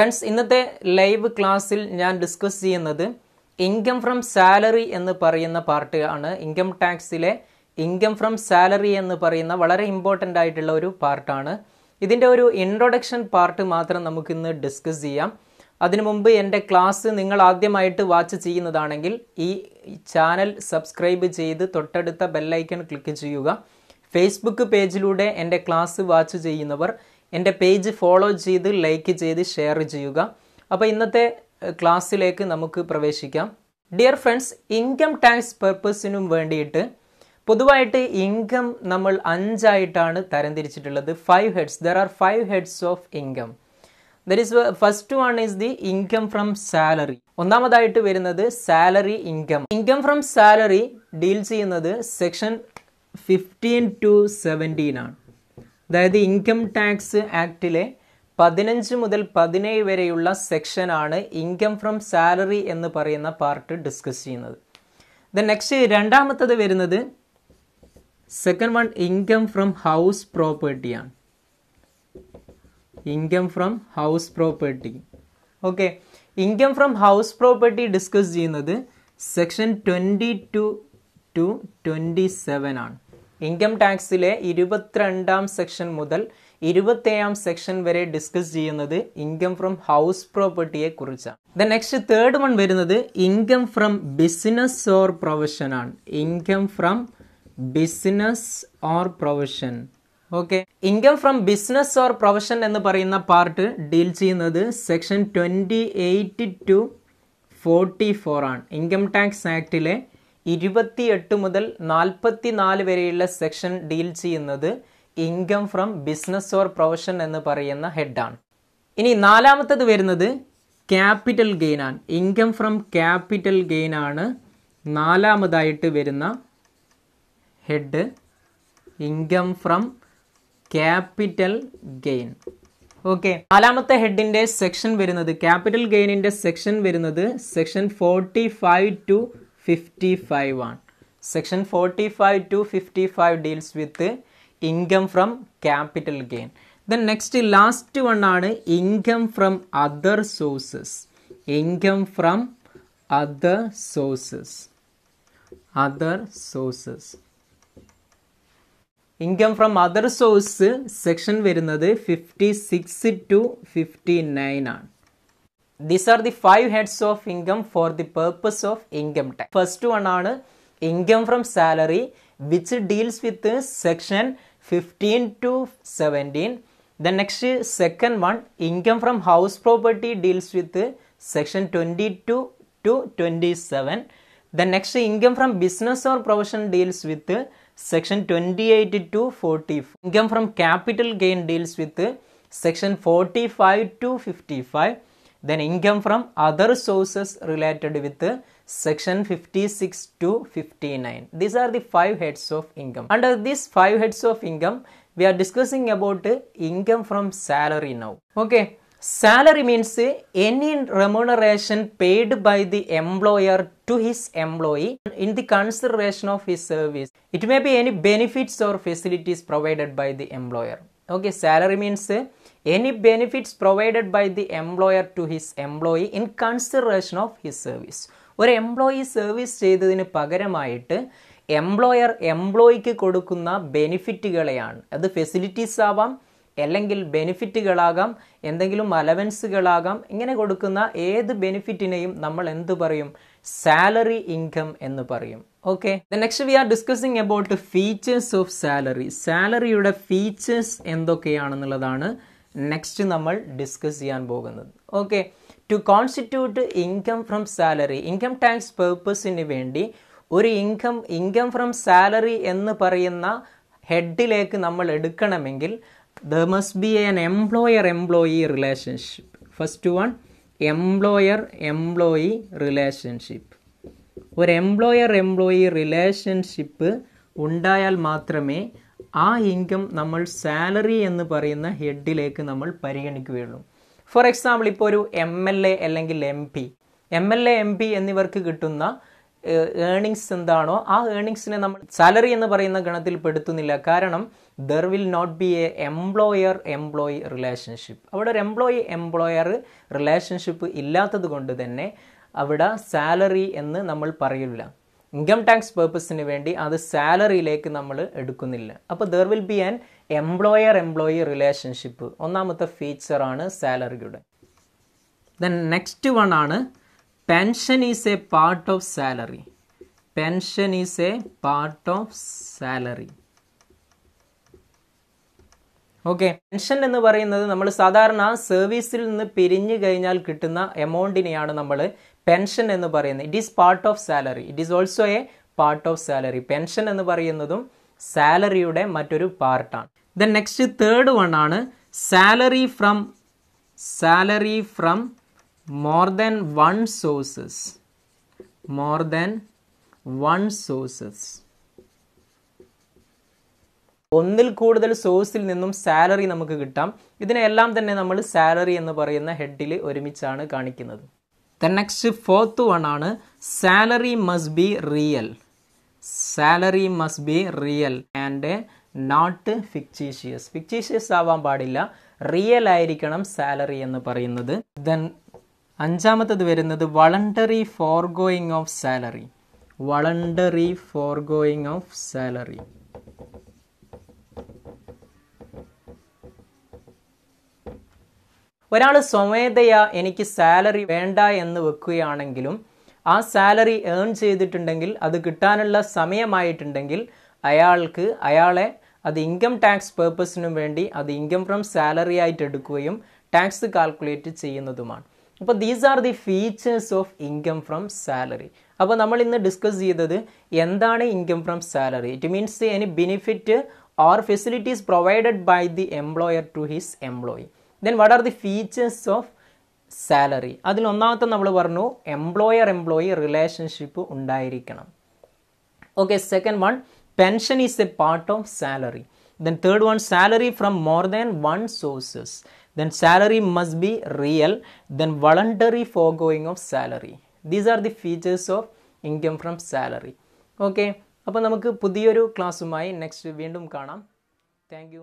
Friends ഇന്നത്തെ live ക്ലാസ്സിൽ ഞാൻ ഡിസ്കസ് ചെയ്യുന്നത് ഇൻകം ഫ്രം സാലറി എന്ന് പറയുന്ന പാർട്ട് ആണ് ഇൻകം ടാക്സിലെ ഇൻകം ഫ്രം സാലറി എന്ന് പറയുന്ന വളരെ ഇമ്പോർട്ടൻ്റ് ആയിട്ടുള്ള ഒരു പാർട്ടാണ് ഇതിൻ്റെ ഒരു ഇൻട്രൊഡക്ഷൻ പാർട്ട് മാത്രം നമുക്കിന്ന് ഡിസ്കസ് ചെയ്യാം അതിനു മുമ്പ് എൻ്റെ ക്ലാസ് നിങ്ങൾ ആദ്യമായിട്ട് വാച്ച് ചെയ്യുന്നതാണെങ്കിൽ ഈ ചാനൽ സബ്സ്ക്രൈബ് ചെയ്ത് തൊട്ടടുത്ത ബെല്ലൈക്കൺ ക്ലിക്ക് ചെയ്യുക ഫേസ്ബുക്ക് പേജിലൂടെ എൻ്റെ ക്ലാസ് വാച്ച് ചെയ്യുന്നവർ എൻ്റെ പേജ് ഫോളോ ചെയ്ത് ലൈക്ക് ചെയ്ത് ഷെയർ ചെയ്യുക അപ്പോൾ ഇന്നത്തെ ക്ലാസ്സിലേക്ക് നമുക്ക് പ്രവേശിക്കാം ഡിയർ ഫ്രണ്ട്സ് ഇൻകം ടാക്സ് പർപ്പസിനും വേണ്ടിയിട്ട് പൊതുവായിട്ട് ഇൻകം നമ്മൾ അഞ്ചായിട്ടാണ് തരംതിരിച്ചിട്ടുള്ളത് five heads there are five heads of income there is first one is the income from salary ഒന്നാമതായിട്ട് വരുന്നത് salary income income from salary deal ചെയ്യുന്നത് സെക്ഷൻ ഫിഫ്റ്റീൻ ടു സെവൻറ്റീൻ ആണ് അതായത് ഇൻകം ടാക്സ് ആക്റ്റിലെ പതിനഞ്ച് മുതൽ പതിനേഴ് വരെയുള്ള സെക്ഷനാണ് ഇൻകം ഫ്രം സാലറി എന്ന് പറയുന്ന പാർട്ട് ഡിസ്കസ് ചെയ്യുന്നത് ദ നെക്സ്റ്റ് രണ്ടാമത്തത് വരുന്നത് second one income from house പ്രോപ്പർട്ടിയാണ് income from house property okay income from house property discuss ചെയ്യുന്നത് section twenty two to twenty seven ആണ് ഇൻകം ടാക്സിലെ ഇരുപത്തിരണ്ടാം സെക്ഷൻ മുതൽ ഇരുപത്തേഴാം സെക്ഷൻ വരെ ഡിസ്കസ് ചെയ്യുന്നത് ഇൻകം ഫ്രം ഹൗസ് പ്രോപ്പർട്ടിയെ കുറിച്ചാണ് ദ നെക്സ്റ്റ് തേർഡ് വൺ വരുന്നത് income from business or profession okay income from business or profession okay income from business or profession എന്ന് പറയുന്ന പാർട്ട് ഡീൽ ചെയ്യുന്നത് section twenty eight to forty four ആണ് income tax ആക്ടിലെ ഇരുപത്തിയെട്ട് മുതൽ നാൽപ്പത്തിനാല് വരെയുള്ള സെക്ഷൻ ഡീൽ ചെയ്യുന്നത് income from business or profession എന്ന് പറയുന്ന ഹെഡാണ് ഇനി നാലാമത്തത് വരുന്നത് ക്യാപിറ്റൽ ഗെയിൻ ആണ് ഇൻകം ഫ്രം ക്യാപിറ്റൽ ഗെയിൻ ആണ് നാലാമതായിട്ട് വരുന്ന head income from capital gain okay നാലാമത്തെ ഹെഡിൻ്റെ സെക്ഷൻ വരുന്നത് ക്യാപിറ്റൽ ഗെയിനിൻ്റെ സെക്ഷൻ വരുന്നത് section forty five to 55 1. Section 45 to 55 deals with income from capital gain. The next last one are income from other sources. Income from other sources. Other sources. Income from other sources. Section 56 to 59 to these are the five heads of income for the purpose of income tax first one is income from salary which deals with section 15 to 17 the next second one income from house property deals with section 22 to 27 the next income from business or profession deals with section 28 to 40. income from capital gain deals with section 45 to 55 then income from other sources related with section 56 to 59 these are the five heads of income under these five heads of income we are discussing about income from salary now okay salary means any remuneration paid by the employer to his employee in the consideration of his service it may be any benefits or facilities provided by the employer okay salary means any benefits provided by the employer to his employee in consideration of his service ഒരു employee service ചെയ്തതിന് പകരമായിട്ട് employer എംപ്ലോയിക്ക് കൊടുക്കുന്ന ബെനിഫിറ്റുകളെയാണ് അത് facilities ആവാം അല്ലെങ്കിൽ ബെനിഫിറ്റുകളാകാം എന്തെങ്കിലും അലവൻസുകളാകാം ഇങ്ങനെ കൊടുക്കുന്ന ഏത് ബെനിഫിറ്റിനെയും നമ്മൾ എന്ത് പറയും സാലറി ഇൻകം എന്ന് പറയും okay next we are discussing about features of salary സാലറിയുടെ ഫീച്ചേഴ്സ് എന്തൊക്കെയാണെന്നുള്ളതാണ് നെക്സ്റ്റ് നമ്മൾ ഡിസ്കസ് ചെയ്യാൻ പോകുന്നത് okay to constitute income from salary income tax പേർപ്പസിന് വേണ്ടി ഒരു ഇൻകം ഇൻകം ഫ്രം സാലറി എന്ന് പറയുന്ന ഹെഡിലേക്ക് നമ്മൾ എടുക്കണമെങ്കിൽ there must be an employer employee relationship first one employer employee relationship ഒരു എംപ്ലോയർ എംപ്ലോയി റിലേഷൻഷിപ്പ് ഉണ്ടായാൽ മാത്രമേ ആ ഇൻകം നമ്മൾ സാലറി എന്ന് പറയുന്ന ഹെഡിലേക്ക് നമ്മൾ പരിഗണിക്കുകയുള്ളൂ ഫോർ എക്സാമ്പിൾ ഇപ്പോൾ ഒരു എം എൽ എ അല്ലെങ്കിൽ M P M L A M P എന്നിവർക്ക് കിട്ടുന്ന ഏണിങ്സ് എന്താണോ ആ ഏണിങ്സിനെ നമ്മൾ സാലറി എന്ന് പറയുന്ന ഗണത്തിൽ പെടുത്തുന്നില്ല കാരണം there will not be a employer employee relationship അവിടെ ഒരു എംപ്ലോയി എംപ്ലോയർ റിലേഷൻഷിപ്പ് ഇല്ലാത്തത് കൊണ്ട് തന്നെ അവിടെ സാലറി എന്ന് നമ്മൾ പറയില്ല ഇൻകം ടാക്സ് പേർപ്പസിന് വേണ്ടി അത് സാലറിയിലേക്ക് നമ്മൾ എടുക്കുന്നില്ല അപ്പോൾ there will be an employer employee relationship ഒന്നാമത്തെ ഫീച്ചറാണ് സാലറിയുടെ ദെൻ നെക്സ്റ്റ് വൺ ആണ് pension is a part of salary pension is a part of salary okay pension എന്ന് പറയുന്നത് നമ്മൾ സാധാരണ സർവീസിൽ നിന്ന് പിരിഞ്ഞു കഴിഞ്ഞാൽ കിട്ടുന്ന എമൗണ്ടിനെയാണ് നമ്മൾ പെൻഷൻ എന്ന് പറയുന്നത് it is part of salary it is also a part of salary pension എന്ന് പറയുന്നതും സാലറിയുടെ മറ്റൊരു പാർട്ടാണ് ദെൻ നെക്സ്റ്റ് തേർഡ് വൺ ആണ് salary from salary from more than one sources more than one sources ഒന്നിൽ കൂടുതൽ സോഴ്സിൽ നിന്നും സാലറി നമുക്ക് കിട്ടാം ഇതിനെല്ലാം തന്നെ നമ്മൾ സാലറി എന്ന് പറയുന്ന ഹെഡിൽ ഒരുമിച്ചാണ് കാണിക്കുന്നത് ദ നെക്സ്റ്റ് ഫോർത്ത് വൺ ആണ് salary must be real salary must be real and not fictitious fictitious ആവാൻ പാടില്ല റിയൽ ആയിരിക്കണം സാലറി എന്ന് പറയുന്നത് ദെൻ അഞ്ചാമത്തത് വരുന്നത് voluntary going of salary voluntary going of salary ഒരാൾ സ്വമേധയാ എനിക്ക് സാലറി വേണ്ട എന്ന് വെക്കുകയാണെങ്കിലും ആ സാലറി ഏൺ ചെയ്തിട്ടുണ്ടെങ്കിൽ അത് കിട്ടാനുള്ള സമയമായിട്ടുണ്ടെങ്കിൽ അയാൾക്ക് അയാളെ അത് ഇൻകം ടാക്സ് പേർപ്പസിനും വേണ്ടി അത് ഇൻകം ഫ്രം സാലറി ആയിട്ട് എടുക്കുകയും ടാക്സ് കാൽക്കുലേറ്റ് ചെയ്യുന്നതുമാണ് അപ്പോൾ these are the features of income from salary അപ്പോൾ നമ്മൾ ഇന്ന് ഡിസ്കസ് ചെയ്തത് എന്താണ് income from salary it means any benefit or facilities provided by the employer to his employee then what are the features of salary അതിൽ ഒന്നാമത്തെ നമ്മൾ പറഞ്ഞു employer employee relationship ഉണ്ടായിരിക്കണം okay second one pension is a part of salary then third one salary from more than one sources then salary must be real then voluntary forgoing of salary these are the features of income from salary okay അപ്പോൾ നമുക്ക് പുതിയൊരു ക്ലാസ്സുമായി next വീണ്ടും കാണാം thank